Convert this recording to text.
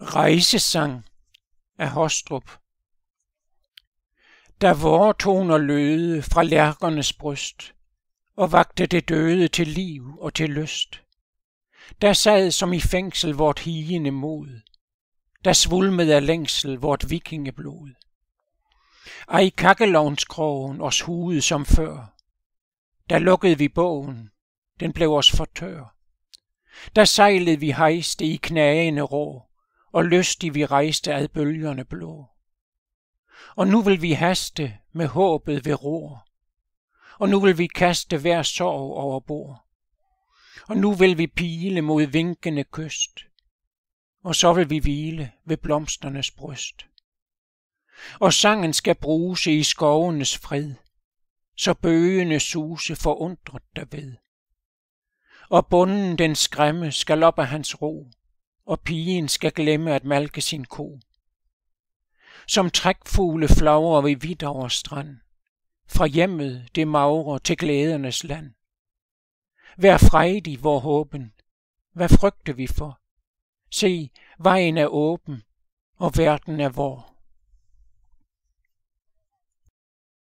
Rejsesang af Hostrup Da toner løde fra lærkernes bryst Og vagte det døde til liv og til lyst, Der sad som i fængsel vort higende mod, Der svulmede af længsel vort vikingeblod. Ej kakkelovnskrogen os hude som før, Der lukkede vi bogen, den blev os for tør. Der sejlede vi hejste i knagende rå, og lystig vi rejste ad bølgerne blå. Og nu vil vi haste med håbet ved ro, og nu vil vi kaste hver sorg over bord. Og nu vil vi pile mod vinkende kyst, og så vil vi hvile ved blomsternes bryst. Og sangen skal bruse i skovenes fred, så bøgene suse forundret derved. Og bunden den skræmme skal op af hans ro, og pigen skal glemme at malke sin ko. Som trækfugle flagrer vi vidt over strand, fra hjemmet det magre til glædernes land. Vær fredig, vor håben, hvad frygter vi for? Se, vejen er åben, og verden er vor.